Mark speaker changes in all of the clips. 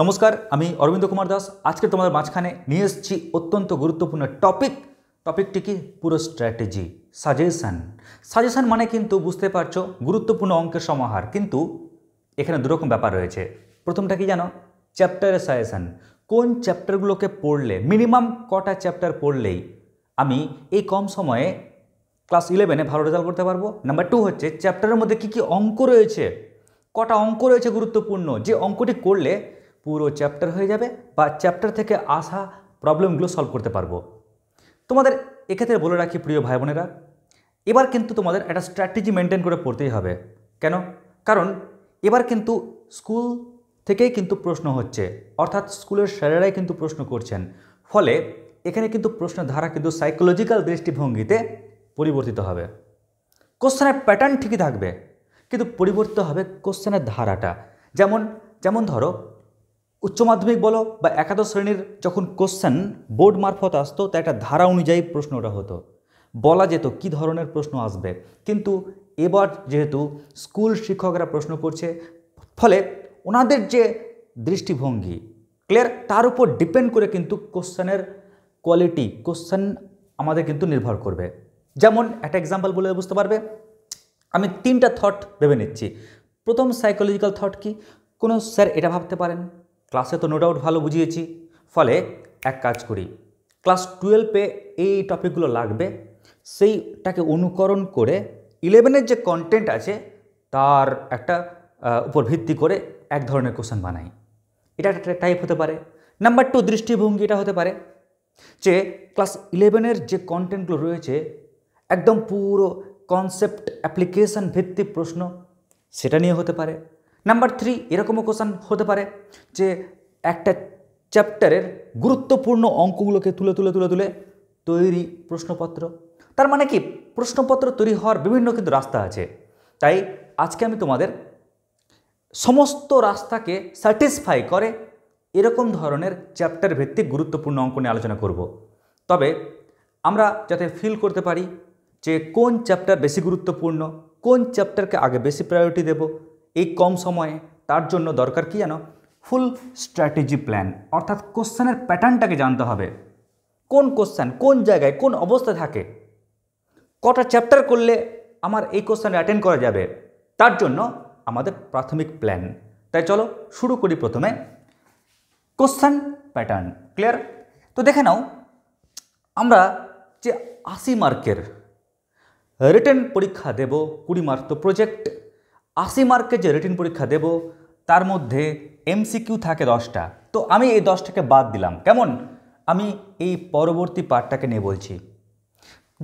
Speaker 1: নমস্কার আমি অরবিন্দ কুমার দাস আজকে তোমাদের মাঝখানে নিয়ে এসেছি অত্যন্ত গুরুত্বপূর্ণ টপিক টপিকটি কি পুরো স্ট্র্যাটেজি সাজেশান সাজেশান মানে কিন্তু বুঝতে পারছো গুরুত্বপূর্ণ অঙ্কের সমাহার কিন্তু এখানে দুরকম ব্যাপার রয়েছে প্রথমটা কি জানো চ্যাপ্টারের সাজেশান কোন চ্যাপ্টারগুলোকে পড়লে মিনিমাম কটা চ্যাপ্টার পড়লেই আমি এই কম সময়ে ক্লাস ইলেভেনে ভালো রেজাল্ট করতে পারবো নাম্বার টু হচ্ছে চ্যাপ্টারের মধ্যে কি কি অঙ্ক রয়েছে কটা অঙ্ক রয়েছে গুরুত্বপূর্ণ যে অঙ্কটি করলে পুরো চ্যাপ্টার হয়ে যাবে বা চ্যাপ্টার থেকে আসা প্রবলেমগুলো সলভ করতে পারবো তোমাদের এক্ষেত্রে বলে রাখি প্রিয় ভাই বোনেরা এবার কিন্তু তোমাদের একটা স্ট্র্যাটেজি মেনটেন করে পড়তেই হবে কেন কারণ এবার কিন্তু স্কুল থেকেই কিন্তু প্রশ্ন হচ্ছে অর্থাৎ স্কুলের স্যারেরাই কিন্তু প্রশ্ন করছেন ফলে এখানে কিন্তু প্রশ্নের ধারা কিন্তু সাইকোলজিক্যাল দৃষ্টিভঙ্গিতে পরিবর্তিত হবে কোশ্চেনের প্যাটার্ন ঠিকই থাকবে কিন্তু পরিবর্তিত হবে কোশ্চেনের ধারাটা যেমন যেমন ধরো উচ্চ মাধ্যমিক বলো বা একাদশ শ্রেণীর যখন কোশ্চেন বোর্ড মারফত আসতো তা একটা ধারা অনুযায়ী প্রশ্নটা হতো বলা যেত কি ধরনের প্রশ্ন আসবে কিন্তু এবার যেহেতু স্কুল শিক্ষকরা প্রশ্ন করছে ফলে ওনাদের যে দৃষ্টিভঙ্গি ক্লিয়ার তার উপর ডিপেন্ড করে কিন্তু কোশ্চেনের কোয়ালিটি কোশ্চেন আমাদের কিন্তু নির্ভর করবে যেমন একটা এক্সাম্পল বলে বুঝতে পারবে আমি তিনটা থট ভেবে নিচ্ছি প্রথম সাইকোলজিক্যাল থট কি কোনো স্যার এটা ভাবতে পারেন ক্লাসে তো নো ডাউট ভালো বুঝিয়েছি ফলে এক কাজ করি ক্লাস টুয়েলভে এই টপিকগুলো লাগবে সেইটাকে অনুকরণ করে ইলেভেনের যে কন্টেন্ট আছে তার একটা উপর ভিত্তি করে এক ধরনের কোশ্চেন বানাই এটা একটা টাইপ হতে পারে নাম্বার টু দৃষ্টিভঙ্গি এটা হতে পারে যে ক্লাস ইলেভেনের যে কন্টেন্টগুলো রয়েছে একদম পুরো কনসেপ্ট অ্যাপ্লিকেশান ভিত্তিক প্রশ্ন সেটা নিয়ে হতে পারে নাম্বার থ্রি এরকমও কোশ্চান হতে পারে যে একটা চ্যাপ্টারের গুরুত্বপূর্ণ অঙ্কগুলোকে তুলে তুলে তুলে তুলে তৈরি প্রশ্নপত্র তার মানে কি প্রশ্নপত্র তৈরি হওয়ার বিভিন্ন কিন্তু রাস্তা আছে তাই আজকে আমি তোমাদের সমস্ত রাস্তাকে স্যাটিসফাই করে এরকম ধরনের চ্যাপ্টার ভিত্তিক গুরুত্বপূর্ণ অঙ্ক নিয়ে আলোচনা করব। তবে আমরা যাতে ফিল করতে পারি যে কোন চ্যাপ্টার বেশি গুরুত্বপূর্ণ কোন চ্যাপ্টারকে আগে বেশি প্রায়োরিটি দেব এই কম সময়ে তার জন্য দরকার কি জানো ফুল স্ট্র্যাটেজি প্ল্যান অর্থাৎ কোশ্চেনের প্যাটার্নটাকে জানতে হবে কোন কোশ্চেন কোন জায়গায় কোন অবস্থা থাকে কটা চ্যাপ্টার করলে আমার এই কোশ্চেন অ্যাটেন্ড করা যাবে তার জন্য আমাদের প্রাথমিক প্ল্যান তাই চলো শুরু করি প্রথমে কোশ্চেন প্যাটার্ন ক্লিয়ার তো দেখে নাও আমরা যে আশি মার্কের রিটেন পরীক্ষা দেব কুড়ি মার্ক তো প্রজেক্ট আশি মার্কের যে রিটিন পরীক্ষা দেব তার মধ্যে এমসিকিউ থাকে দশটা তো আমি এই দশটাকে বাদ দিলাম কেমন আমি এই পরবর্তী পার্টটাকে নিয়ে বলছি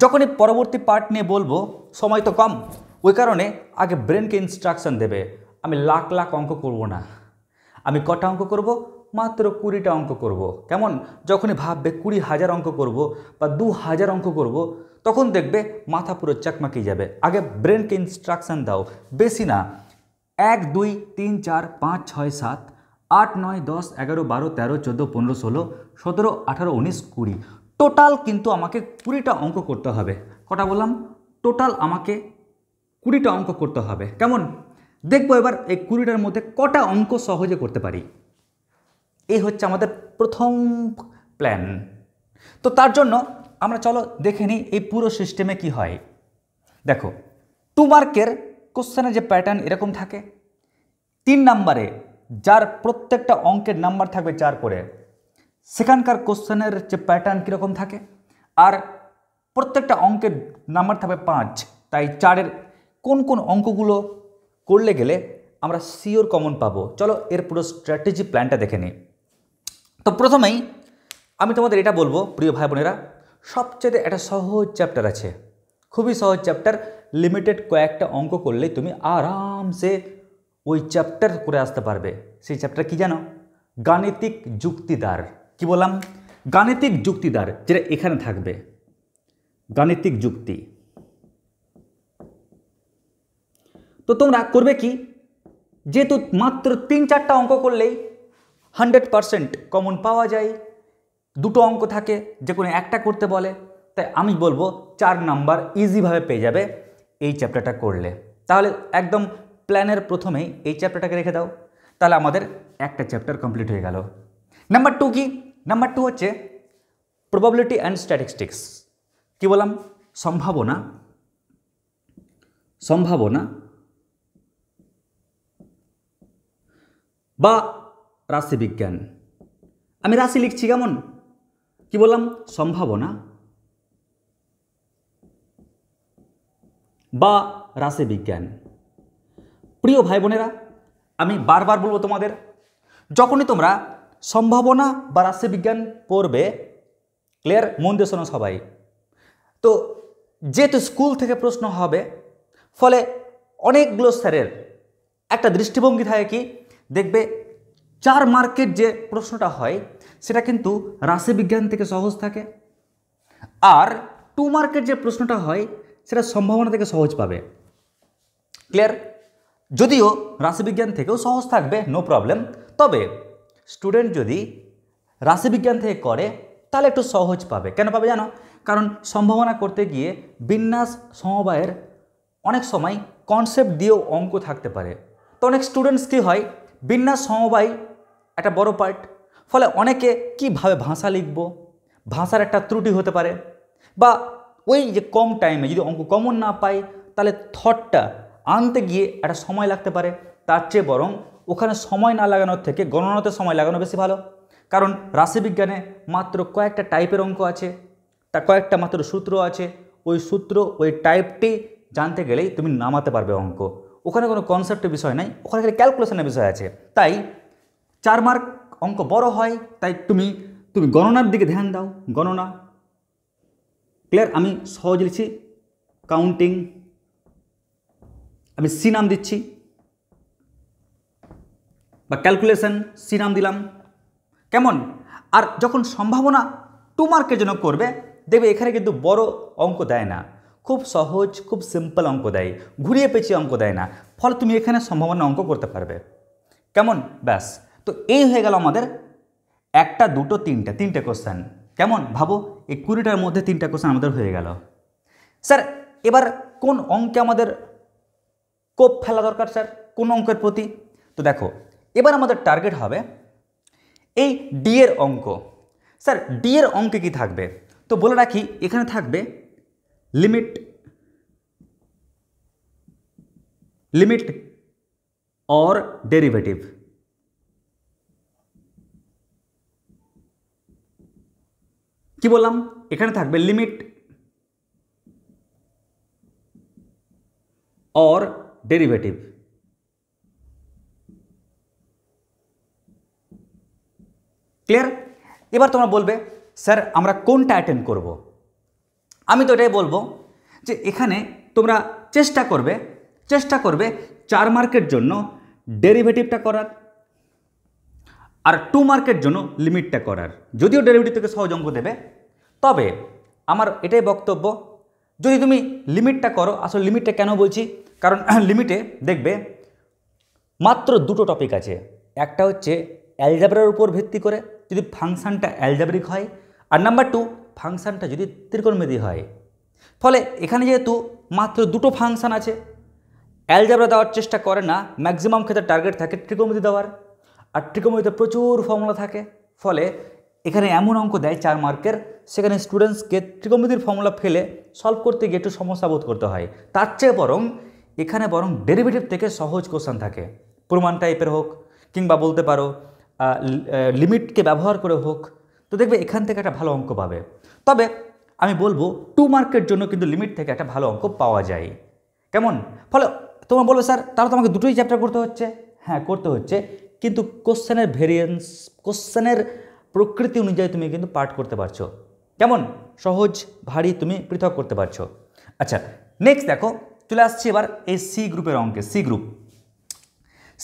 Speaker 1: যখন এই পরবর্তী পার্ট নিয়ে বলবো সময় তো কম ওই কারণে আগে ব্রেনকে ইনস্ট্রাকশান দেবে আমি লাখ লাখ অঙ্ক করব না আমি কটা অঙ্ক করব মাত্র কুড়িটা অঙ্ক করব। কেমন যখনই ভাববে কুড়ি হাজার অঙ্ক করব বা দু হাজার অঙ্ক করব তখন দেখবে মাথা পুরো চাকমাকি যাবে আগে ব্রেনকে ইনস্ট্রাকশান দাও বেশি না এক দুই তিন চার পাঁচ ছয় সাত আট নয় দশ এগারো বারো তেরো চোদ্দো পনেরো ষোলো সতেরো আঠারো উনিশ কুড়ি টোটাল কিন্তু আমাকে কুড়িটা অঙ্ক করতে হবে কটা বললাম টোটাল আমাকে কুড়িটা অঙ্ক করতে হবে কেমন দেখবো এবার এই কুড়িটার মধ্যে কটা অঙ্ক সহজে করতে পারি এই হচ্ছে আমাদের প্রথম প্ল্যান তো তার জন্য আমরা চলো দেখে নিই এই পুরো সিস্টেমে কি হয় দেখো টু মার্কের কোশ্চেনের যে প্যাটার্ন এরকম থাকে তিন নাম্বারে যার প্রত্যেকটা অঙ্কের নাম্বার থাকবে চার করে সেখানকার কোশ্চেনের যে প্যাটার্ন কীরকম থাকে আর প্রত্যেকটা অঙ্কের নাম্বার থাকবে পাঁচ তাই চারের কোন কোন অঙ্কগুলো করলে গেলে আমরা সিওর কমন পাবো চলো এর পুরো স্ট্র্যাটেজি প্ল্যানটা দেখে নিই তো প্রথমেই আমি তোমাদের এটা বলবো প্রিয় ভাই বোনেরা সবচেয়ে একটা সহজ চ্যাপ্টার আছে খুবই সহজ চ্যাপ্টার লিমিটেড কয়েকটা অঙ্ক করলে তুমি আরামসে ওই চ্যাপ্টার করে আসতে পারবে সেই চ্যাপ্টার কি জানো গাণিতিক যুক্তিদার কি বললাম গাণিতিক যুক্তিদার যেটা এখানে থাকবে গাণিতিক যুক্তি তো তোমরা করবে কি যেহেতু মাত্র তিন চারটা অঙ্ক করলেই হান্ড্রেড পারসেন্ট কমন পাওয়া যায় দুটো অঙ্ক থাকে যে কোনো একটা করতে বলে তাই আমি বলবো চার নাম্বার ইজিভাবে পেয়ে যাবে এই চ্যাপ্টারটা করলে তাহলে একদম প্ল্যানের প্রথমেই এই চ্যাপ্টারটাকে রেখে দাও তাহলে আমাদের একটা চ্যাপ্টার কমপ্লিট হয়ে গেল নাম্বার টু কি নাম্বার টু হচ্ছে প্রবাবিলিটি অ্যান্ড স্ট্যাটিস্টিক্স কি বললাম সম্ভাবনা সম্ভাবনা বা রাশিবিজ্ঞান আমি রাশি লিখছি কেমন কি বললাম সম্ভাবনা বা রাশি বিজ্ঞান প্রিয় ভাই বোনেরা আমি বারবার বলবো তোমাদের যখনই তোমরা সম্ভাবনা বা রাশি বিজ্ঞান পড়বে ক্লিয়ার মন দিয়ে শোনো সবাই তো যেহেতু স্কুল থেকে প্রশ্ন হবে ফলে অনেকগুলো স্যারের একটা দৃষ্টিভঙ্গি থাকে কি দেখবে চার মার্কের যে প্রশ্নটা হয় সেটা কিন্তু রাশিবিজ্ঞান থেকে সহজ থাকে আর টু মার্কের যে প্রশ্নটা হয় সেটা সম্ভাবনা থেকে সহজ পাবে ক্লিয়ার যদিও রাশিবিজ্ঞান থেকেও সহজ থাকবে নো প্রবলেম তবে স্টুডেন্ট যদি রাশিবিজ্ঞান থেকে করে তাহলে একটু সহজ পাবে কেন পাবে জানো কারণ সম্ভাবনা করতে গিয়ে বিন্যাস সমবায়ের অনেক সময় কনসেপ্ট দিয়েও অঙ্ক থাকতে পারে তো অনেক স্টুডেন্টস কী হয় বিন্যাস সমবায় একটা বড় পার্ট ফলে অনেকে কিভাবে ভাষা লিখব ভাষার একটা ত্রুটি হতে পারে বা ওই যে কম টাইমে যদি অঙ্ক কমন না পাই তাহলে থটটা আনতে গিয়ে একটা সময় লাগতে পারে তার চেয়ে বরং ওখানে সময় না লাগানোর থেকে গণনাতে সময় লাগানো বেশি ভালো কারণ রাশিবিজ্ঞানে মাত্র কয়েকটা টাইপের অঙ্ক আছে তা কয়েকটা মাত্র সূত্র আছে ওই সূত্র ওই টাইপটি জানতে গেলেই তুমি নামাতে পারবে অঙ্ক ওখানে কোনো কনসেপ্টের বিষয় নাই ওখানে ক্যালকুলেশনের বিষয় আছে তাই চার মার্ক অঙ্ক বড় হয় তাই তুমি তুমি গণনার দিকে ধ্যান দাও গণনা ক্লিয়ার আমি সহজ লিখছি কাউন্টিং আমি সি নাম দিচ্ছি বা ক্যালকুলেশন সি নাম দিলাম কেমন আর যখন সম্ভাবনা টু মার্কের জন্য করবে দেখবে এখানে কিন্তু বড় অঙ্ক দেয় না খুব সহজ খুব সিম্পল অঙ্ক দেয় ঘুরিয়ে পেঁচিয়ে অঙ্ক দেয় না ফলে তুমি এখানে সম্ভাবনা অঙ্ক করতে পারবে কেমন ব্যাস তো এই হয়ে গেল আমাদের একটা দুটো তিনটা তিনটে কোশ্চেন কেমন ভাবো এই কুড়িটার মধ্যে তিনটা কোশ্চেন আমাদের হয়ে গেল স্যার এবার কোন অঙ্কে আমাদের কোপ ফেলা দরকার স্যার কোন অঙ্কের প্রতি তো দেখো এবার আমাদের টার্গেট হবে এই ডি এর অঙ্ক স্যার ডি এর অঙ্কে কি থাকবে তো বলে রাখি এখানে থাকবে লিমিট লিমিট অর ডেরিভেটিভ কি বললাম এখানে থাকবে লিমিট অর ডেরিভেটিভ ক্লিয়ার এবার তোমরা বলবে স্যার আমরা কোনটা অ্যাটেন্ড করব। আমি তো এটাই বলবো যে এখানে তোমরা চেষ্টা করবে চেষ্টা করবে চার মার্কের জন্য ডেরিভেটিভটা করার আর টু মার্কের জন্য লিমিটটা করার যদিও ডেলিভারি থেকে সহজ অঙ্ক দেবে তবে আমার এটাই বক্তব্য যদি তুমি লিমিটটা করো আসলে লিমিটটা কেন বলছি কারণ লিমিটে দেখবে মাত্র দুটো টপিক আছে একটা হচ্ছে অ্যালজাবরার উপর ভিত্তি করে যদি ফাংশানটা অ্যালজাবরিক হয় আর নাম্বার টু ফাংশানটা যদি ত্রিকোণমেদি হয় ফলে এখানে যেহেতু মাত্র দুটো ফাংশান আছে অ্যালজাবরা দেওয়ার চেষ্টা করে না ম্যাক্সিমাম ক্ষেত্রে টার্গেট থাকে ত্রিকোণমেদি দেওয়ার আর ট্রিকোমণিতে প্রচুর ফর্মুলা থাকে ফলে এখানে এমন অঙ্ক দেয় চার মার্কের সেখানে স্টুডেন্টসকে ত্রিকোণমিতির ফর্মুলা ফেলে সলভ করতে গিয়ে একটু সমস্যা বোধ করতে হয় তার চেয়ে বরং এখানে বরং ডেরিভেটিভ থেকে সহজ কোশ্চান থাকে প্রমাণ টাইপের হোক কিংবা বলতে পারো লিমিটকে ব্যবহার করে হোক তো দেখবে এখান থেকে একটা ভালো অঙ্ক পাবে তবে আমি বলবো টু মার্কের জন্য কিন্তু লিমিট থেকে একটা ভালো অঙ্ক পাওয়া যায় কেমন ফলে তোমার বলবে স্যার তাহলে তো আমাকে দুটোই চ্যাপ্টার করতে হচ্ছে হ্যাঁ করতে হচ্ছে কিন্তু কোশ্চেনের ভেরিয়েন্স কোশ্চেনের প্রকৃতি অনুযায়ী তুমি কিন্তু পাঠ করতে পারছো কেমন সহজ ভারী তুমি পৃথক করতে পারছো আচ্ছা নেক্সট দেখো চলে আসছি এবার এই সি গ্রুপের অঙ্কে সি গ্রুপ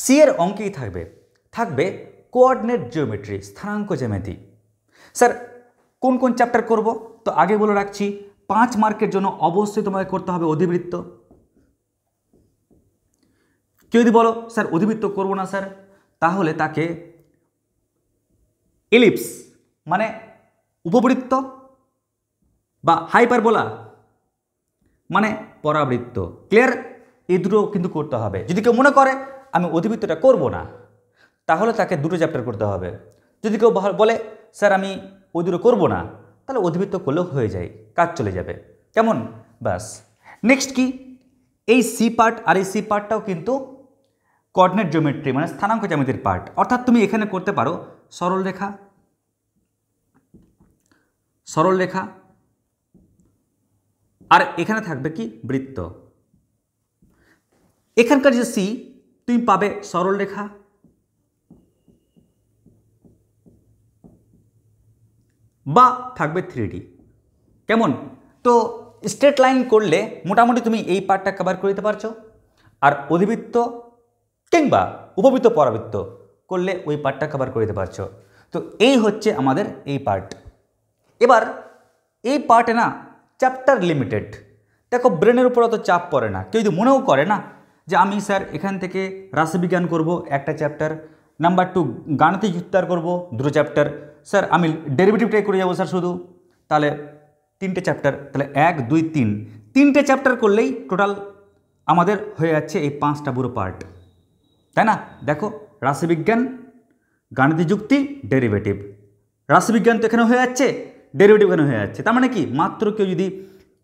Speaker 1: সি এর অঙ্কেই থাকবে থাকবে কোঅর্ডিনেট জিওমেট্রি স্থানাঙ্ক জ্যামিতি স্যার কোন কোন চ্যাপ্টার করব তো আগে বলে রাখছি পাঁচ মার্কের জন্য অবশ্যই তোমাকে করতে হবে অধিবৃত্ত কেউ যদি বলো স্যার অধিবৃত্ত করবো না স্যার তাহলে তাকে এলিপস মানে উপবৃত্ত বা হাইপার বলা মানে পরাবৃত্ত ক্লিয়ার এই দুটো কিন্তু করতে হবে যদি কেউ মনে করে আমি অধিবৃত্তটা করব না তাহলে তাকে দুটো চ্যাপ্টার করতে হবে যদি কেউ বলে স্যার আমি ওই দুটো করবো না তাহলে অধিবৃত্ত করলেও হয়ে যায় কাজ চলে যাবে কেমন ব্যাস নেক্সট কি এই সি পার্ট আর এই সি পার্টটাও কিন্তু কর্ডিনেট জিওমেট্রি মানে স্থানাঙ্ক জ্যামিতির পার্ট অর্থাৎ তুমি এখানে করতে পারো সরল রেখা সরল রেখা আর এখানে থাকবে কি বৃত্ত এখানকার যে সি তুমি পাবে সরল রেখা বা থাকবে থ্রি কেমন তো স্ট্রেট লাইন করলে মোটামুটি তুমি এই পার্টটা কভার করে দিতে পারছো আর অধিবৃত্ত কিংবা উপবৃত্ত পরাবৃত্ত করলে ওই পার্টটা কভার করে দিতে পারছো তো এই হচ্ছে আমাদের এই পার্ট এবার এই পার্টে না চ্যাপ্টার লিমিটেড দেখো ব্রেনের উপর অত চাপ পড়ে না কেউ যদি মনেও করে না যে আমি স্যার এখান থেকে রাশিবিজ্ঞান করব একটা চ্যাপ্টার নাম্বার টু গাণিতিক ইফতার করব দুটো চ্যাপ্টার স্যার আমি ডেরিভেটিভটাই করে যাবো স্যার শুধু তাহলে তিনটে চ্যাপ্টার তাহলে এক দুই তিন তিনটে চ্যাপ্টার করলেই টোটাল আমাদের হয়ে যাচ্ছে এই পাঁচটা পুরো পার্ট তাই না দেখো রাশিবিজ্ঞান গাণিতিক যুক্তি ডেরিভেটিভ রাশিবিজ্ঞান তো এখানে হয়ে যাচ্ছে ডেরিভেটিভ এখানে হয়ে যাচ্ছে তার মানে কি মাত্র কেউ যদি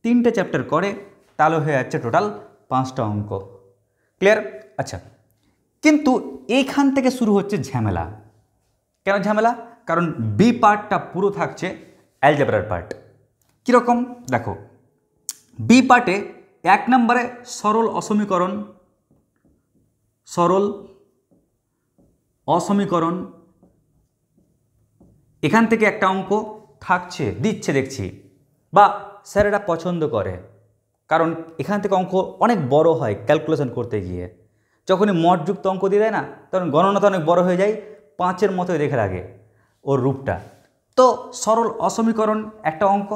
Speaker 1: তিনটে চ্যাপ্টার করে তাহলে হয়ে যাচ্ছে টোটাল পাঁচটা অঙ্ক ক্লিয়ার আচ্ছা কিন্তু এইখান থেকে শুরু হচ্ছে ঝামেলা কেন ঝামেলা কারণ বি পার্টটা পুরো থাকছে অ্যালজেব্রার পার্ট কীরকম দেখো বি পার্টে এক নম্বরে সরল অসমীকরণ সরল অসমীকরণ এখান থেকে একটা অঙ্ক থাকছে দিচ্ছে দেখছি বা স্যার এটা পছন্দ করে কারণ এখান থেকে অঙ্ক অনেক বড় হয় ক্যালকুলেশন করতে গিয়ে যখনই মঠযুক্ত অঙ্ক দিয়ে দেয় না তখন গণনা তো অনেক বড় হয়ে যায় পাঁচের মতোই দেখে লাগে ওর রূপটা তো সরল অসমীকরণ একটা অঙ্ক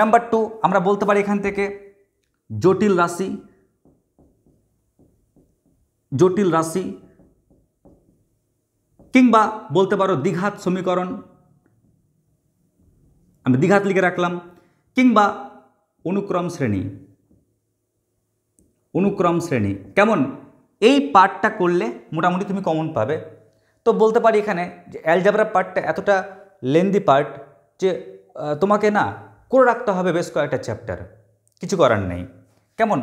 Speaker 1: নাম্বার টু আমরা বলতে পারি এখান থেকে জটিল রাশি জটিল রাশি কিংবা বলতে পারো দ্বিঘাত সমীকরণ আমি দ্বিঘাত লিখে রাখলাম কিংবা অনুক্রম শ্রেণী অনুক্রম শ্রেণী কেমন এই পার্টটা করলে মোটামুটি তুমি কমন পাবে তো বলতে পারি এখানে যে অ্যালজাবরা পার্টটা এতটা লেন্দি পার্ট যে তোমাকে না করে রাখতে হবে বেশ কয়েকটা চ্যাপ্টার কিছু করার নেই কেমন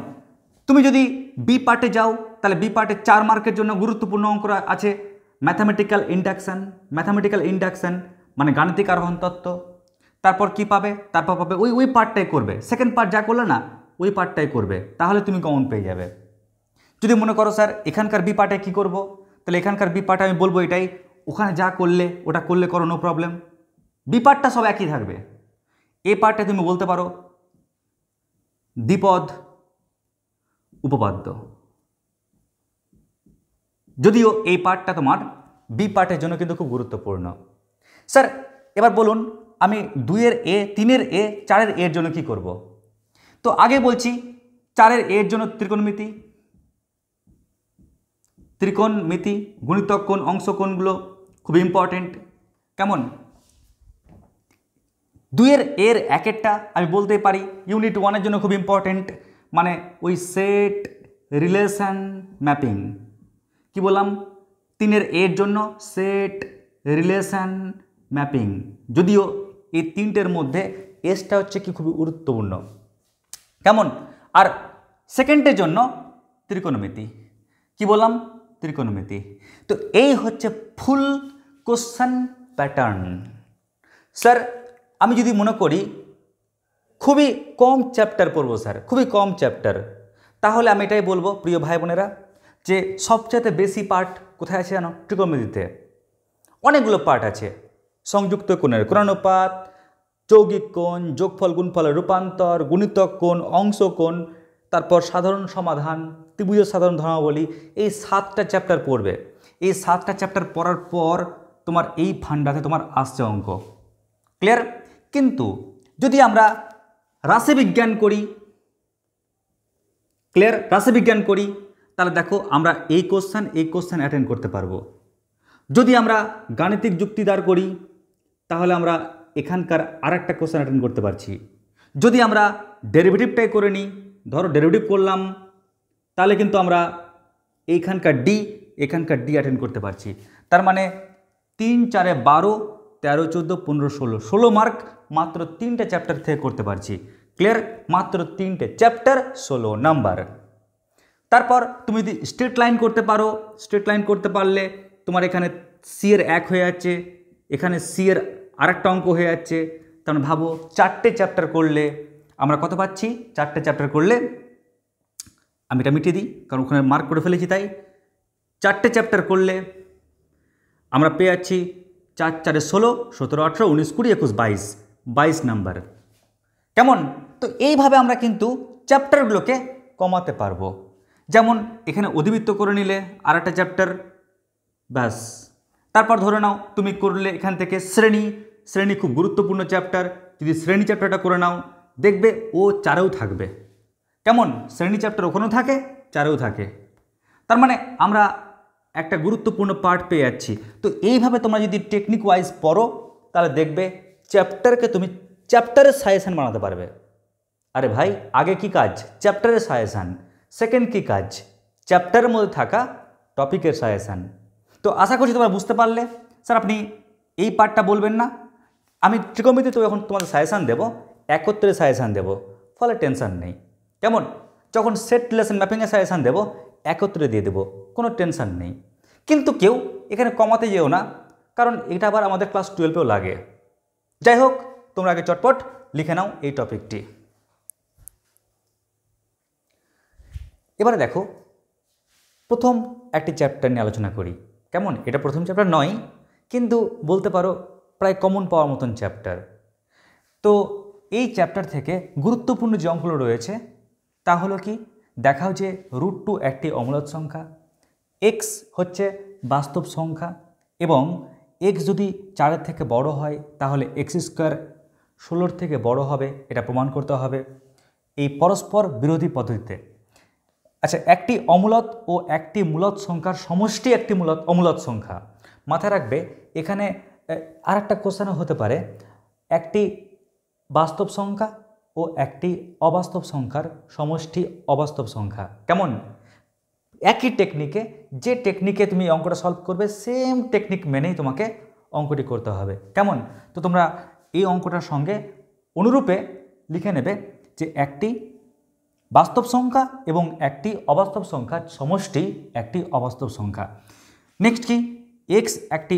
Speaker 1: তুমি যদি বি পার্টে যাও তাহলে বি পার্টে চার মার্কের জন্য গুরুত্বপূর্ণ অঙ্ক আছে ম্যাথামেটিক্যাল ইন্ডাকশান ম্যাথামেটিক্যাল ইন্ডাকশান মানে গাণিতিক আরোহণ তত্ত্ব তারপর কি পাবে তারপর পাবে ওই ওই পার্টটাই করবে সেকেন্ড পার্ট যা করলে না ওই পার্টটাই করবে তাহলে তুমি কমন পেয়ে যাবে যদি মনে করো স্যার এখানকার বি পার্টে কী করবো তাহলে এখানকার বি পার্টে আমি বলবো এটাই ওখানে যা করলে ওটা করলে করো নো প্রবলেম বি পার্টটা সব একই থাকবে এ পার্টে তুমি বলতে পারো দ্বিপদ উপপাদ্য যদিও এই পার্টটা তোমার বি পার্টের জন্য কিন্তু খুব গুরুত্বপূর্ণ স্যার এবার বলুন আমি দুইয়ের এ তিনের এ চারের এর জন্য কি করব। তো আগে বলছি চারের এর জন্য ত্রিকোণমিতি ত্রিকোণমিতি গুণিতক কোণ অংশ কোণগুলো খুব ইম্পর্টেন্ট কেমন দুইয়ের এর একেরটা আমি বলতে পারি ইউনিট ওয়ানের জন্য খুব ইম্পর্টেন্ট মানে ওই সেট রিলেশন ম্যাপিং কি বললাম তিনের এর জন্য সেট রিলেশন ম্যাপিং যদিও এই তিনটের মধ্যে এসটা হচ্ছে কি খুবই গুরুত্বপূর্ণ কেমন আর সেকেন্ডের জন্য ত্রিকোণমিতি কি বললাম ত্রিকোণমিতি তো এই হচ্ছে ফুল কোশ্চেন প্যাটার্ন স্যার আমি যদি মনে করি খুবই কম চ্যাপ্টার পড়বো স্যার খুবই কম চ্যাপ্টার তাহলে আমি এটাই বলবো প্রিয় ভাই বোনেরা যে সবচেয়ে বেশি পার্ট কোথায় আছে জানো ত্রিকোণমিতিতে অনেকগুলো পার্ট আছে সংযুক্ত কোণের কোণানুপাত যৌগিক কোণ যোগফল গুণফলের রূপান্তর গুণিতক কোণ অংশ কোণ তারপর সাধারণ সমাধান ত্রিভুজ সাধারণ ধর্মাবলী এই সাতটা চ্যাপ্টার পড়বে এই সাতটা চ্যাপ্টার পড়ার পর তোমার এই ফান্ডাতে তোমার আসছে অঙ্ক ক্লিয়ার কিন্তু যদি আমরা রাশিবিজ্ঞান করি ক্লিয়ার রাশিবিজ্ঞান করি তাহলে দেখো আমরা এই কোশ্চেন এই কোশ্চেন অ্যাটেন্ড করতে পারবো যদি আমরা গাণিতিক যুক্তি দাঁড় করি তাহলে আমরা এখানকার আর একটা কোশ্চেন অ্যাটেন্ড করতে পারছি যদি আমরা ডেরিভেটিভটাই করে নিই ধরো ডেরিভেটিভ করলাম তাহলে কিন্তু আমরা এইখানকার ডি এখানকার ডি অ্যাটেন্ড করতে পারছি তার মানে তিন চারে বারো তেরো চোদ্দো পনেরো ষোলো ষোলো মার্ক মাত্র তিনটে চ্যাপ্টার থেকে করতে পারছি ক্লিয়ার মাত্র তিনটে চ্যাপ্টার ষোলো নাম্বার তারপর তুমি যদি স্ট্রেট লাইন করতে পারো স্ট্রেট লাইন করতে পারলে তোমার এখানে সি এর এক হয়ে যাচ্ছে এখানে সি এর আরেকটা অঙ্ক হয়ে যাচ্ছে তখন মানে ভাবো চারটে চ্যাপ্টার করলে আমরা কত পাচ্ছি চারটে চ্যাপ্টার করলে আমি এটা মিটিয়ে দিই কারণ ওখানে মার্ক করে ফেলেছি তাই চারটে চ্যাপ্টার করলে আমরা পেয়ে যাচ্ছি চার চারে ষোলো সতেরো আঠেরো উনিশ কুড়ি একুশ বাইশ বাইশ নাম্বার কেমন তো এইভাবে আমরা কিন্তু চ্যাপ্টারগুলোকে কমাতে পারবো যেমন এখানে অধিবৃত্ত করে নিলে আর একটা চ্যাপ্টার ব্যাস তারপর ধরে নাও তুমি করলে এখান থেকে শ্রেণী শ্রেণী খুব গুরুত্বপূর্ণ চ্যাপ্টার যদি শ্রেণী চ্যাপ্টারটা করে নাও দেখবে ও চারেও থাকবে কেমন শ্রেণী চ্যাপ্টার ওখানেও থাকে চারেও থাকে তার মানে আমরা একটা গুরুত্বপূর্ণ পার্ট পেয়ে যাচ্ছি তো এইভাবে তোমরা যদি টেকনিক ওয়াইজ পড়ো তাহলে দেখবে চ্যাপ্টারকে তুমি চ্যাপ্টারের সাজেশান বানাতে পারবে আরে ভাই আগে কি কাজ চ্যাপ্টারের সাজেশান সেকেন্ড কি কাজ চ্যাপ্টারের মধ্যে থাকা টপিকের সাজেশান তো আশা করছি তোমরা বুঝতে পারলে স্যার আপনি এই পার্টটা বলবেন না আমি ত্রিকোণমিতি তো এখন তোমাদের সাজেশান দেবো একত্রে সাজেশান দেবো ফলে টেনশান নেই কেমন যখন সেট লেসন ম্যাপিংয়ে সাজেশান দেবো একত্রে দিয়ে দেবো কোনো টেনশান নেই কিন্তু কেউ এখানে কমাতে যেও না কারণ এটা আবার আমাদের ক্লাস টুয়েলভেও লাগে যাই হোক তোমরা আগে চটপট লিখে নাও এই টপিকটি এবারে দেখো প্রথম একটি চ্যাপ্টার নিয়ে আলোচনা করি কেমন এটা প্রথম চ্যাপ্টার নয় কিন্তু বলতে পারো প্রায় কমন পাওয়ার মতন চ্যাপ্টার তো এই চ্যাপ্টার থেকে গুরুত্বপূর্ণ যে অঙ্কগুলো রয়েছে তা হলো কি দেখাও যে রুট টু একটি অমলত সংখ্যা এক্স হচ্ছে বাস্তব সংখ্যা এবং এক্স যদি চারের থেকে বড় হয় তাহলে এক্স স্কোয়ার ষোলোর থেকে বড় হবে এটা প্রমাণ করতে হবে এই পরস্পর বিরোধী পদ্ধতিতে আচ্ছা একটি অমূলত ও একটি মূলত সংখ্যার সমষ্টি একটি মূলত অমূলত সংখ্যা মাথায় রাখবে এখানে আর একটা কোশ্চেনও হতে পারে একটি বাস্তব সংখ্যা ও একটি অবাস্তব সংখ্যার সমষ্টি অবাস্তব সংখ্যা কেমন একই টেকনিকে যে টেকনিকে তুমি অঙ্কটা সলভ করবে সেম টেকনিক মেনেই তোমাকে অঙ্কটি করতে হবে কেমন তো তোমরা এই অঙ্কটার সঙ্গে অনুরূপে লিখে নেবে যে একটি বাস্তব সংখ্যা এবং একটি অবাস্তব সংখ্যা সমষ্টি একটি অবাস্তব সংখ্যা নেক্সট কি এক্স একটি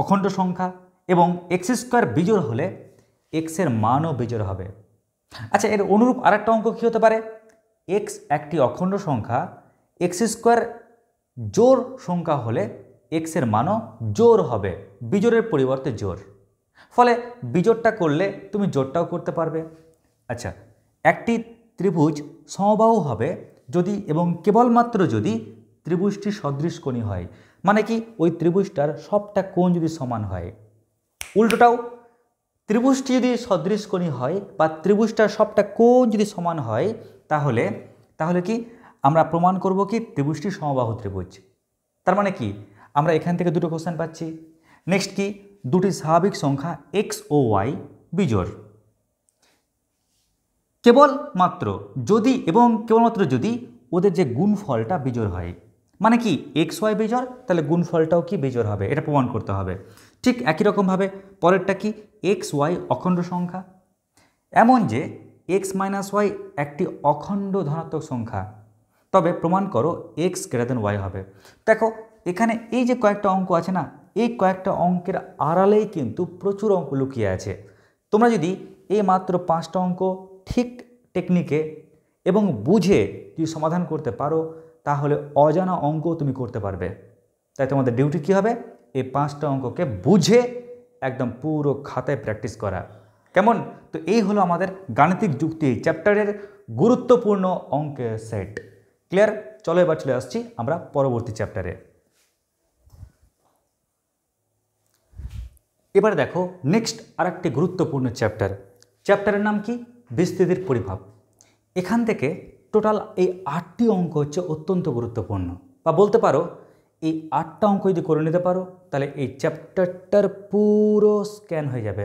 Speaker 1: অখণ্ড সংখ্যা এবং এক্স স্কোয়ার বিজোড় হলে এক্সের মানও বিজোড় হবে আচ্ছা এর অনুরূপ আরেকটা অঙ্ক কী হতে পারে এক্স একটি অখণ্ড সংখ্যা এক্স স্কোয়ার জোর সংখ্যা হলে এক্সের মানও জোর হবে বিজোরের পরিবর্তে জোর ফলে বিজোরটা করলে তুমি জোরটাও করতে পারবে আচ্ছা একটি ত্রিভুজ সমবাহু হবে যদি এবং কেবলমাত্র যদি ত্রিভুজটি সদৃশ কোণী হয় মানে কি ওই ত্রিভুজটার সবটা কোণ যদি সমান হয় উল্টোটাও ত্রিভুজটি যদি সদৃশ কোণী হয় বা ত্রিভুজটার সবটা কোণ যদি সমান হয় তাহলে তাহলে কি আমরা প্রমাণ করব কি ত্রিভুজটি সমবাহু ত্রিভুজ তার মানে কি আমরা এখান থেকে দুটো কোশ্চেন পাচ্ছি নেক্সট কি দুটি স্বাভাবিক সংখ্যা এক্স ও ওয়াই বিজোড় কেবল মাত্র যদি এবং কেবলমাত্র যদি ওদের যে গুণফলটা বিজোর হয় মানে কি এক্স ওয়াই বিজোর তাহলে গুণফলটাও কি বিজোর হবে এটা প্রমাণ করতে হবে ঠিক একই রকমভাবে পরেরটা কি এক্স ওয়াই অখণ্ড সংখ্যা এমন যে এক্স মাইনাস ওয়াই একটি অখণ্ড ধনাত্মক সংখ্যা তবে প্রমাণ করো এক্স গ্রেটার দেন ওয়াই হবে দেখো এখানে এই যে কয়েকটা অঙ্ক আছে না এই কয়েকটা অঙ্কের আড়ালেই কিন্তু প্রচুর অঙ্ক লুকিয়ে আছে তোমরা যদি এই মাত্র পাঁচটা অঙ্ক ঠিক টেকনিকে এবং বুঝে যদি সমাধান করতে পারো তাহলে অজানা অঙ্ক তুমি করতে পারবে তাই তোমাদের ডিউটি কী হবে এই পাঁচটা অঙ্ককে বুঝে একদম পুরো খাতায় প্র্যাকটিস করা কেমন তো এই হলো আমাদের গাণিতিক যুক্তি চ্যাপ্টারের গুরুত্বপূর্ণ অঙ্কের সেট ক্লিয়ার চলো এবার চলে আসছি আমরা পরবর্তী চ্যাপ্টারে এবার দেখো নেক্সট আর একটি গুরুত্বপূর্ণ চ্যাপ্টার চ্যাপ্টারের নাম কি বিস্তৃতির পরিভাব এখান থেকে টোটাল এই আটটি অঙ্ক হচ্ছে অত্যন্ত গুরুত্বপূর্ণ বা বলতে পারো এই আটটা অঙ্ক যদি করে নিতে পারো তাহলে এই চ্যাপ্টারটার পুরো স্ক্যান হয়ে যাবে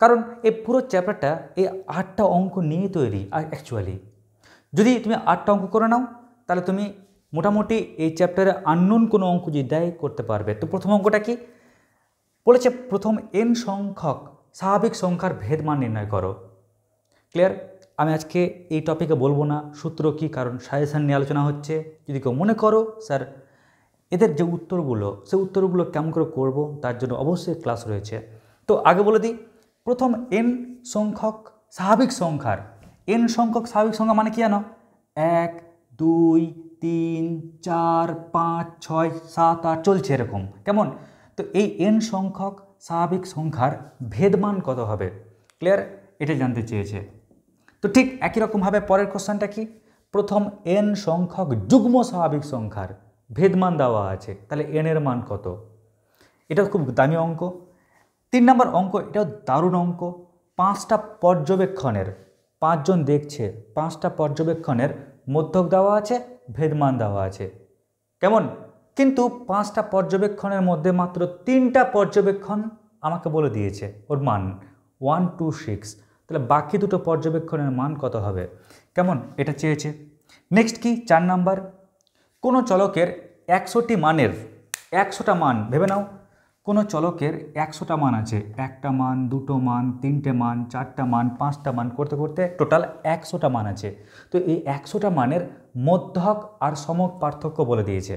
Speaker 1: কারণ এই পুরো চ্যাপ্টারটা এই আটটা অঙ্ক নিয়ে তৈরি আর অ্যাকচুয়ালি যদি তুমি আটটা অঙ্ক করে নাও তাহলে তুমি মোটামুটি এই চ্যাপ্টারে আননোন কোনো অঙ্ক যদি দেয় করতে পারবে তো প্রথম অঙ্কটা কি বলেছে প্রথম এন সংখ্যক স্বাভাবিক সংখ্যার ভেদমান নির্ণয় করো ক্লিয়ার আমি আজকে এই টপিকে বলবো না সূত্র কি কারণ সাজেশান নিয়ে আলোচনা হচ্ছে যদি কেউ মনে করো স্যার এদের যে উত্তরগুলো সে উত্তরগুলো কেমন করে করব তার জন্য অবশ্যই ক্লাস রয়েছে তো আগে বলে দিই প্রথম এন সংখ্যক স্বাভাবিক সংখ্যার এন সংখ্যক স্বাভাবিক সংখ্যা মানে কি জানো এক দুই তিন চার পাঁচ ছয় সাত আট চলছে এরকম কেমন তো এই এন সংখ্যক স্বাভাবিক সংখ্যার ভেদমান কত হবে ক্লিয়ার এটা জানতে চেয়েছে তো ঠিক একই রকমভাবে পরের কোশ্চেনটা কি প্রথম এন সংখ্যক যুগ্ম স্বাভাবিক সংখ্যার ভেদমান দেওয়া আছে তাহলে এনের মান কত এটা খুব দামি অঙ্ক তিন নম্বর অঙ্ক এটাও দারুণ অঙ্ক পাঁচটা পর্যবেক্ষণের পাঁচজন দেখছে পাঁচটা পর্যবেক্ষণের মধ্যক দেওয়া আছে ভেদমান দেওয়া আছে কেমন কিন্তু পাঁচটা পর্যবেক্ষণের মধ্যে মাত্র তিনটা পর্যবেক্ষণ আমাকে বলে দিয়েছে ওর মান ওয়ান টু সিক্স তাহলে বাকি দুটো পর্যবেক্ষণের মান কত হবে কেমন এটা চেয়েছে নেক্সট কি চার নাম্বার কোনো চলকের একশোটি মানের একশোটা মান ভেবে নাও কোনো চলকের একশোটা মান আছে একটা মান দুটো মান তিনটে মান চারটা মান পাঁচটা মান করতে করতে টোটাল একশোটা মান আছে তো এই একশোটা মানের মধ্যক আর সমক পার্থক্য বলে দিয়েছে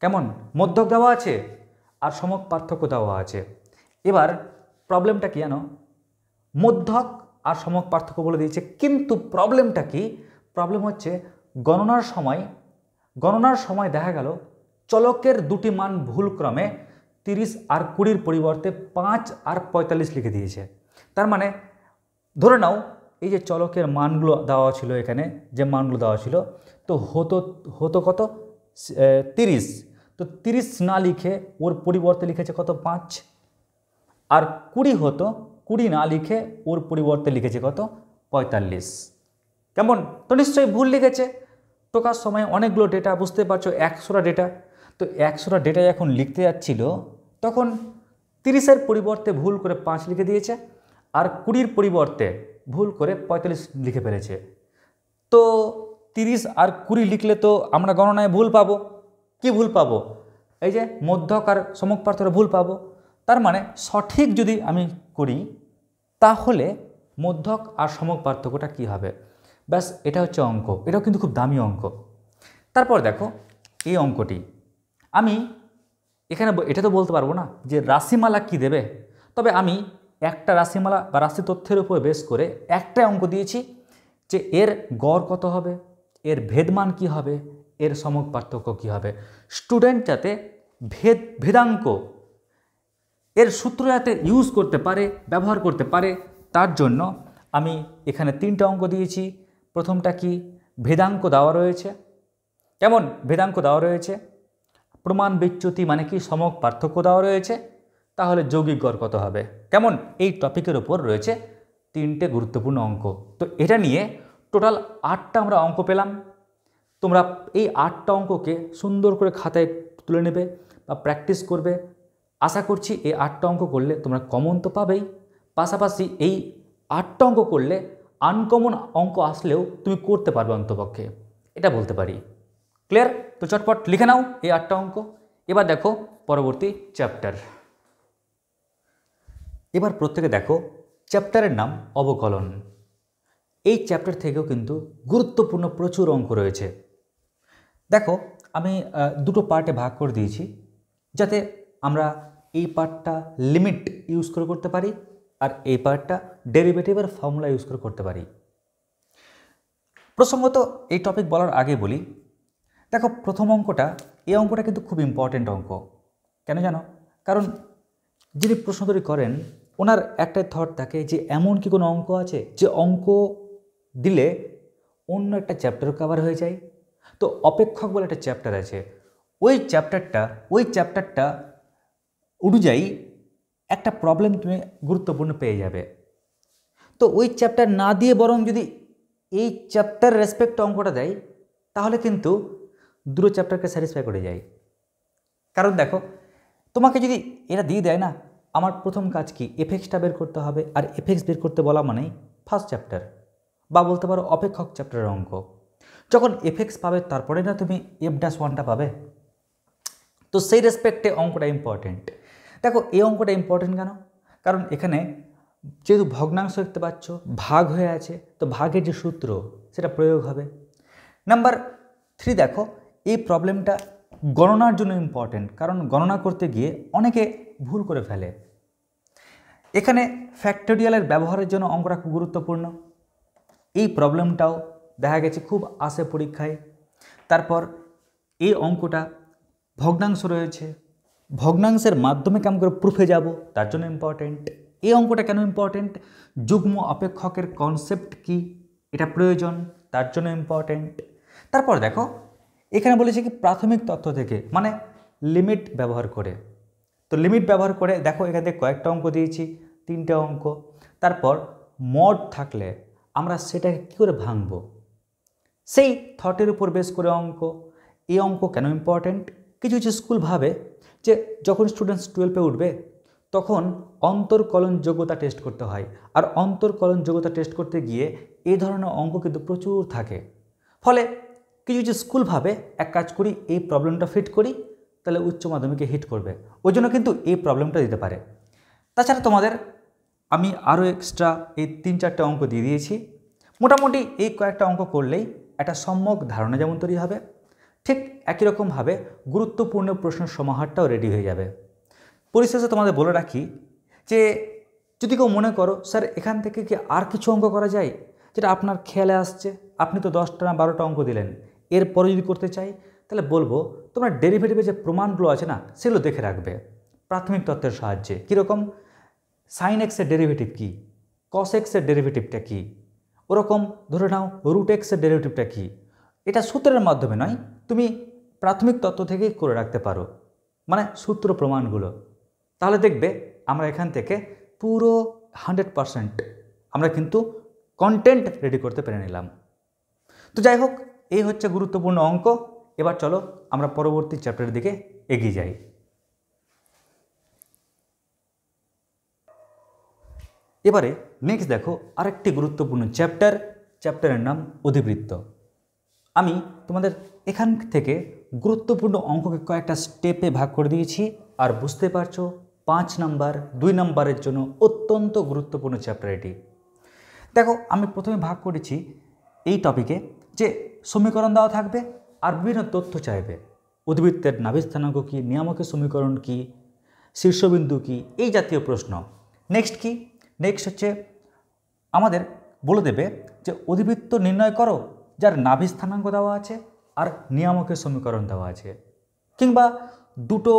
Speaker 1: কেমন মধ্যক দেওয়া আছে আর সমক পার্থক্য দেওয়া আছে এবার প্রবলেমটা কি জানো মধ্যক আর সমক পার্থক্য বলে দিয়েছে কিন্তু প্রবলেমটা কি প্রবলেম হচ্ছে গণনার সময় গণনার সময় দেখা গেল চলকের দুটি মান ভুলক্রমে ক্রমে তিরিশ আর কুড়ির পরিবর্তে পাঁচ আর পঁয়তাল্লিশ লিখে দিয়েছে তার মানে ধরে নাও এই যে চলকের মানগুলো দেওয়া ছিল এখানে যে মানগুলো দেওয়া ছিল তো হতো হতো কত তিরিশ তো তিরিশ না লিখে ওর পরিবর্তে লিখেছে কত পাঁচ আর কুড়ি হতো কুড়ি না লিখে ওর পরিবর্তে লিখেছে কত পঁয়তাল্লিশ কেমন তো নিশ্চয়ই ভুল লিখেছে টোকার সময় অনেকগুলো ডেটা বুঝতে পারছো একশোটা ডেটা তো একশোটা ডেটা যখন লিখতে যাচ্ছিল তখন তিরিশের পরিবর্তে ভুল করে পাঁচ লিখে দিয়েছে আর কুড়ির পরিবর্তে ভুল করে পঁয়তাল্লিশ লিখে ফেলেছে তো তিরিশ আর কুড়ি লিখলে তো আমরা গণনায় ভুল পাবো কি ভুল পাবো এই যে মধ্যক আর সমক পার্থক্য ভুল পাবো তার মানে সঠিক যদি আমি করি তাহলে মধ্যক আর সমক পার্থক্যটা কী হবে ব্যাস এটা হচ্ছে অঙ্ক এটাও কিন্তু খুব দামি অঙ্ক তারপর দেখো এই অঙ্কটি আমি এখানে এটা তো বলতে পারবো না যে রাশিমালা কি দেবে তবে আমি একটা রাশিমালা বা রাশি তথ্যের উপর বেস করে একটা অঙ্ক দিয়েছি যে এর গড় কত হবে এর ভেদমান কি হবে এর সমক পার্থক্য কী হবে স্টুডেন্ট যাতে ভেদ ভেদাঙ্ক এর সূত্র যাতে ইউজ করতে পারে ব্যবহার করতে পারে তার জন্য আমি এখানে তিনটা অঙ্ক দিয়েছি প্রথমটা কি ভেদাঙ্ক দেওয়া রয়েছে কেমন ভেদাঙ্ক দেওয়া রয়েছে প্রমাণ বিচ্যুতি মানে কি সমক পার্থক্য দেওয়া রয়েছে তাহলে যৌগিক গড় কত হবে কেমন এই টপিকের ওপর রয়েছে তিনটে গুরুত্বপূর্ণ অঙ্ক তো এটা নিয়ে টোটাল আটটা আমরা অঙ্ক পেলাম তোমরা এই আটটা অঙ্ককে সুন্দর করে খাতায় তুলে নেবে বা প্র্যাকটিস করবে আশা করছি এই আটটা অঙ্ক করলে তোমরা কমন তো পাবেই পাশাপাশি এই আটটা অঙ্ক করলে আনকমন অঙ্ক আসলেও তুমি করতে পারবে অন্তপক্ষে এটা বলতে পারি ক্লিয়ার তো চটপট লিখে নাও এই আটটা অঙ্ক এবার দেখো পরবর্তী চ্যাপ্টার এবার প্রত্যেকে দেখো চ্যাপ্টারের নাম অবকলন এই চ্যাপ্টার থেকেও কিন্তু গুরুত্বপূর্ণ প্রচুর অঙ্ক রয়েছে দেখো আমি দুটো পার্টে ভাগ করে দিয়েছি যাতে আমরা এই পার্টটা লিমিট ইউজ করে করতে পারি আর এই পার্টটা ডেরিভেটিভের ফর্মুলা ইউজ করে করতে পারি প্রসঙ্গত এই টপিক বলার আগে বলি দেখো প্রথম অঙ্কটা এই অঙ্কটা কিন্তু খুব ইম্পর্টেন্ট অঙ্ক কেন জানো কারণ যিনি প্রশ্ন তৈরি করেন ওনার একটাই থট থাকে যে এমন কি কোনো অঙ্ক আছে যে অঙ্ক দিলে অন্য একটা চ্যাপ্টারও কভার হয়ে যায় তো অপেক্ষক বলে একটা চ্যাপ্টার আছে ওই চ্যাপ্টারটা ওই চ্যাপ্টারটা অনুযায়ী একটা প্রবলেম তুমি গুরুত্বপূর্ণ পেয়ে যাবে তো ওই চ্যাপ্টার না দিয়ে বরং যদি এই চ্যাপ্টার রেসপেক্ট অঙ্কটা দেয় তাহলে কিন্তু দুটো চ্যাপ্টারকে স্যাটিসফাই করে যায় কারণ দেখো তোমাকে যদি এটা দিয়ে দেয় না আমার প্রথম কাজ কি এফেক্সটা বের করতে হবে আর এফেক্স বের করতে বলা মানেই ফার্স্ট চ্যাপ্টার বা বলতে পারো অপেক্ষক চ্যাপ্টারের অঙ্ক যখন এফেক্স পাবে তারপরে না তুমি এফ ড্যাশ ওয়ানটা পাবে তো সেই রেসপেক্টে অঙ্কটা ইম্পর্টেন্ট দেখো এই অঙ্কটা ইম্পর্টেন্ট কেন কারণ এখানে যেহেতু ভগ্নাংশ দেখতে পাচ্ছ ভাগ হয়ে আছে তো ভাগের যে সূত্র সেটা প্রয়োগ হবে নাম্বার থ্রি দেখো এই প্রবলেমটা গণনার জন্য ইম্পর্টেন্ট কারণ গণনা করতে গিয়ে অনেকে ভুল করে ফেলে এখানে ফ্যাক্টোরিয়ালের ব্যবহারের জন্য অঙ্কটা খুব গুরুত্বপূর্ণ এই প্রবলেমটাও দেখা গেছে খুব আসে পরীক্ষায় তারপর এই অঙ্কটা ভগ্নাংশ রয়েছে ভগ্নাংশের মাধ্যমে কেমন করে প্রুফে যাব তার জন্য ইম্পর্টেন্ট এই অঙ্কটা কেন ইম্পর্টেন্ট যুগ্ম অপেক্ষকের কনসেপ্ট কি এটা প্রয়োজন তার জন্য ইম্পর্টেন্ট তারপর দেখো এখানে বলেছে কি প্রাথমিক তথ্য থেকে মানে লিমিট ব্যবহার করে তো লিমিট ব্যবহার করে দেখো এখান থেকে কয়েকটা অঙ্ক দিয়েছি তিনটা অঙ্ক তারপর মড থাকলে আমরা সেটাকে কী করে ভাঙব সেই থটের উপর বেশ করে অঙ্ক এই অঙ্ক কেন ইম্পর্ট্যান্ট কিছু কিছু স্কুল ভাবে যে যখন স্টুডেন্টস টুয়েলভে উঠবে তখন অন্তর্কলন যোগ্যতা টেস্ট করতে হয় আর অন্তর্কলন যোগ্যতা টেস্ট করতে গিয়ে এ ধরনের অঙ্ক কিন্তু প্রচুর থাকে ফলে কিছু কিছু স্কুল ভাবে এক কাজ করি এই প্রবলেমটা ফিট করি তাহলে উচ্চ মাধ্যমিকে হিট করবে ওই জন্য কিন্তু এই প্রবলেমটা দিতে পারে তাছাড়া তোমাদের আমি আরও এক্সট্রা এই তিন চারটে অঙ্ক দিয়ে দিয়েছি মোটামুটি এই কয়েকটা অঙ্ক করলেই একটা সম্যক ধারণা যেমন তৈরি হবে ঠিক একই রকমভাবে গুরুত্বপূর্ণ প্রশ্ন সমাহারটাও রেডি হয়ে যাবে পরিশেষে তোমাদের বলে রাখি যে যদি কেউ মনে করো স্যার এখান থেকে কি আর কিছু অঙ্ক করা যায় যেটা আপনার খেয়ালে আসছে আপনি তো দশটা না বারোটা অঙ্ক দিলেন এরপরে যদি করতে চাই তাহলে বলবো তোমরা ডেরিভেটিভের যে প্রমাণগুলো আছে না সেগুলো দেখে রাখবে প্রাথমিক তত্ত্বের সাহায্যে কীরকম সাইন এক্সের ডেরিভেটিভ কী কস এক্সের ডেরিভেটিভটা কী ওরকম ধরে নাও রুট এক্সের ডেরিভেটিভটা কী এটা সূত্রের মাধ্যমে নয় তুমি প্রাথমিক তত্ত্ব থেকেই করে রাখতে পারো মানে সূত্র প্রমাণগুলো তাহলে দেখবে আমরা এখান থেকে পুরো হান্ড্রেড পারসেন্ট আমরা কিন্তু কন্টেন্ট রেডি করতে পেরে নিলাম তো যাই হোক এই হচ্ছে গুরুত্বপূর্ণ অঙ্ক এবার চলো আমরা পরবর্তী চ্যাপ্টারের দিকে এগিয়ে যাই এবারে নেক্সট দেখো আরেকটি গুরুত্বপূর্ণ চ্যাপ্টার চ্যাপ্টারের নাম অধিবৃত্ত আমি তোমাদের এখান থেকে গুরুত্বপূর্ণ অঙ্ককে কয়েকটা স্টেপে ভাগ করে দিয়েছি আর বুঝতে পারছো পাঁচ নাম্বার দুই নাম্বারের জন্য অত্যন্ত গুরুত্বপূর্ণ চ্যাপ্টার এটি দেখো আমি প্রথমে ভাগ করেছি এই টপিকে যে সমীকরণ দেওয়া থাকবে আর বিভিন্ন তথ্য চাইবে উদ্বৃত্তের নাভিস্থানাঙ্ক কী নিয়ামকের সমীকরণ কী শীর্ষবিন্দু কি এই জাতীয় প্রশ্ন নেক্সট কি নেক্সট হচ্ছে আমাদের বলে দেবে যে অধিবৃত্ত নির্ণয় করো যার নাভিস্থানাঙ্ক দেওয়া আছে আর নিয়ামকের সমীকরণ দেওয়া আছে কিংবা দুটো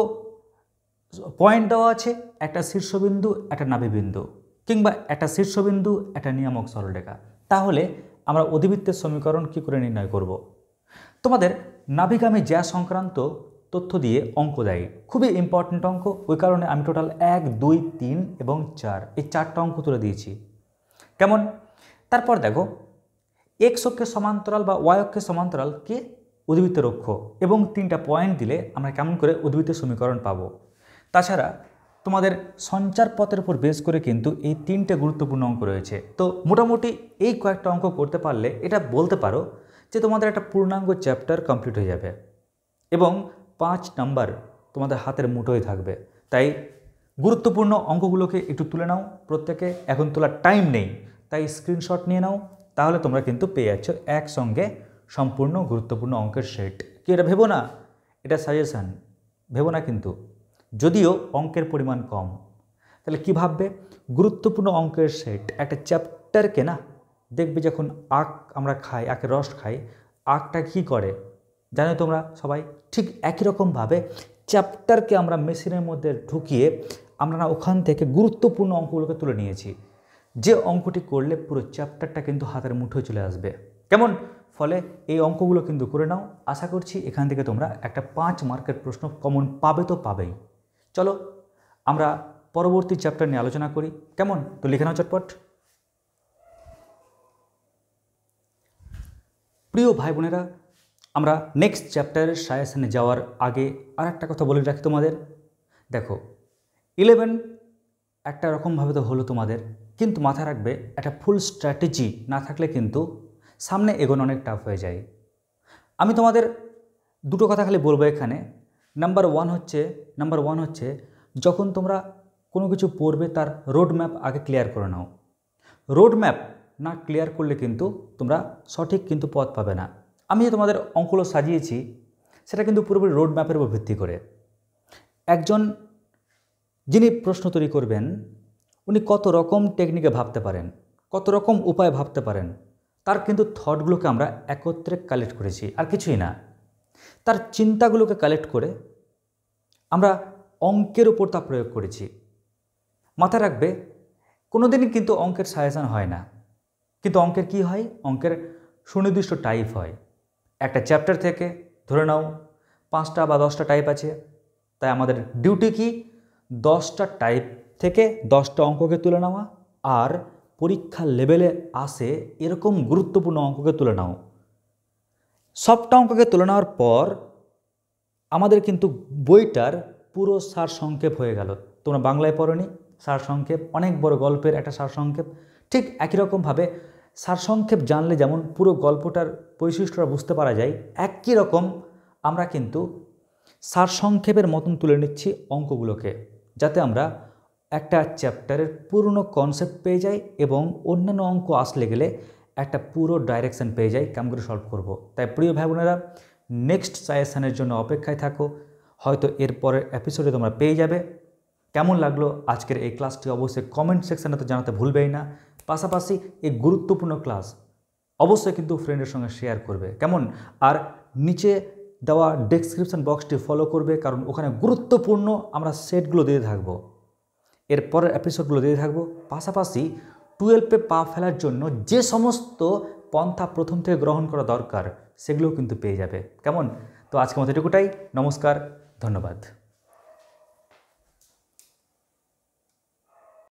Speaker 1: পয়েন্ট দেওয়া আছে একটা শীর্ষবিন্দু একটা নাভিবিন্দু কিংবা একটা শীর্ষবিন্দু একটা নিয়ামক সরলরেখা তাহলে আমরা অধিবৃত্তের সমীকরণ কি করে নির্ণয় করব। তোমাদের নাভিগামে জ্যা সংক্রান্ত তথ্য দিয়ে অঙ্ক দেয় খুবই ইম্পর্ট্যান্ট অঙ্ক ওই কারণে আমি টোটাল এক দুই তিন এবং চার এই চারটা অঙ্ক তুলে দিয়েছি কেমন তারপর দেখো এক্স অক্ষের সমান্তরাল বা ওয়াই অক্ষের সমান্তরাল কে উদ্বৃত্তের অক্ষ এবং তিনটা পয়েন্ট দিলে আমরা কেমন করে উদ্বৃত্তের সমীকরণ পাবো তাছাড়া তোমাদের সঞ্চার পথের উপর বেস করে কিন্তু এই তিনটে গুরুত্বপূর্ণ অঙ্ক রয়েছে তো মোটামুটি এই কয়েকটা অঙ্ক করতে পারলে এটা বলতে পারো যে তোমাদের একটা পূর্ণাঙ্গ চ্যাপ্টার কমপ্লিট হয়ে যাবে এবং পাঁচ নাম্বার তোমাদের হাতের মুঠোয় থাকবে তাই গুরুত্বপূর্ণ অঙ্কগুলোকে একটু তুলে নাও প্রত্যেকে এখন তোলার টাইম নেই তাই স্ক্রিনশট নিয়ে নাও তাহলে তোমরা কিন্তু পেয়ে যাচ্ছ একসঙ্গে সম্পূর্ণ গুরুত্বপূর্ণ অঙ্কের সেট কি এটা ভেবো না এটা সাজেশান ভেবো না কিন্তু যদিও অঙ্কের পরিমাণ কম তাহলে কী ভাববে গুরুত্বপূর্ণ অঙ্কের সেট একটা চ্যাপ্টারকে না দেখবে যখন আখ আমরা খাই আখের রস খাই আখটা কি করে জানো তোমরা সবাই ঠিক একই রকমভাবে চ্যাপ্টারকে আমরা মেশিনের মধ্যে ঢুকিয়ে আমরা না ওখান থেকে গুরুত্বপূর্ণ অঙ্কগুলোকে তুলে নিয়েছি যে অঙ্কটি করলে পুরো চ্যাপ্টারটা কিন্তু হাতের মুঠোয় চলে আসবে কেমন ফলে এই অঙ্কগুলো কিন্তু করে নাও আশা করছি এখান থেকে তোমরা একটা পাঁচ মার্কের প্রশ্ন কমন পাবে তো পাবেই চলো আমরা পরবর্তী চ্যাপ্টার নিয়ে আলোচনা করি কেমন তো লিখে নাও চটপট প্রিয় ভাই বোনেরা আমরা নেক্সট চ্যাপ্টারের সায়াসনে যাওয়ার আগে আর একটা কথা বলে রাখি তোমাদের দেখো ইলেভেন একটা রকমভাবে তো হলো তোমাদের কিন্তু মাথায় রাখবে একটা ফুল স্ট্র্যাটেজি না থাকলে কিন্তু সামনে এগোনো অনেক টাফ হয়ে যায় আমি তোমাদের দুটো কথা খালি বলবো এখানে নাম্বার ওয়ান হচ্ছে নাম্বার ওয়ান হচ্ছে যখন তোমরা কোনো কিছু পড়বে তার রোড ম্যাপ আগে ক্লিয়ার করে নাও রোড ম্যাপ না ক্লিয়ার করলে কিন্তু তোমরা সঠিক কিন্তু পথ পাবে না আমি যে তোমাদের অঙ্কগুলো সাজিয়েছি সেটা কিন্তু পুরোপুরি রোড ম্যাপের উপর ভিত্তি করে একজন যিনি প্রশ্ন তৈরি করবেন উনি কত রকম টেকনিকে ভাবতে পারেন কত রকম উপায় ভাবতে পারেন তার কিন্তু থটগুলোকে আমরা একত্রে কালেক্ট করেছি আর কিছুই না তার চিন্তাগুলোকে কালেক্ট করে আমরা অঙ্কের ওপর তা প্রয়োগ করেছি মাথায় রাখবে কোনো দিনই কিন্তু অঙ্কের সাজেশান হয় না কিন্তু অঙ্কের কি হয় অঙ্কের সুনির্দিষ্ট টাইপ হয় একটা চ্যাপ্টার থেকে ধরে নাও পাঁচটা বা দশটা টাইপ আছে তাই আমাদের ডিউটি কি দশটা টাইপ থেকে দশটা অঙ্ককে তুলে নেওয়া আর পরীক্ষার লেভেলে আসে এরকম গুরুত্বপূর্ণ অঙ্ককে তুলে নাও সবটা অঙ্ককে তুলে নেওয়ার পর আমাদের কিন্তু বইটার পুরো সার সংক্ষেপ হয়ে গেল তোমরা বাংলায় পড়নি সার সংক্ষেপ অনেক বড় গল্পের একটা সার সংক্ষেপ ঠিক একই রকমভাবে সারসংক্ষেপ জানলে যেমন পুরো গল্পটার বৈশিষ্ট্যটা বুঝতে পারা যায় একই রকম আমরা কিন্তু সারসংক্ষেপের মতন তুলে নিচ্ছি অঙ্কগুলোকে যাতে আমরা একটা চ্যাপ্টারের পুরনো কনসেপ্ট পেয়ে যাই এবং অন্যান্য অঙ্ক আসলে গেলে একটা পুরো ডাইরেকশান পেয়ে যাই কেমন করে সলভ করব। তাই প্রিয় ভাই বোনেরা নেক্সট সাজেশানের জন্য অপেক্ষায় থাকো হয়তো এর পরের এপিসোডে তোমরা পেয়ে যাবে কেমন লাগলো আজকের এই ক্লাসটি অবশ্যই কমেন্ট সেকশানে তো জানাতে ভুলবেই না পাশাপাশি এই গুরুত্বপূর্ণ ক্লাস অবশ্যই কিন্তু ফ্রেন্ডের সঙ্গে শেয়ার করবে কেমন আর নিচে দেওয়া ডেসক্রিপশান বক্সটি ফলো করবে কারণ ওখানে গুরুত্বপূর্ণ আমরা সেটগুলো দিয়ে থাকবো এরপরের এপিসোডগুলো দিয়ে থাকবো পাশাপাশি টুয়েলভে পা ফেলার জন্য যে সমস্ত পন্থা প্রথম থেকে গ্রহণ করা দরকার সেগুলোও কিন্তু পেয়ে যাবে কেমন তো আজকে মতো এটুকুটাই নমস্কার ধন্যবাদ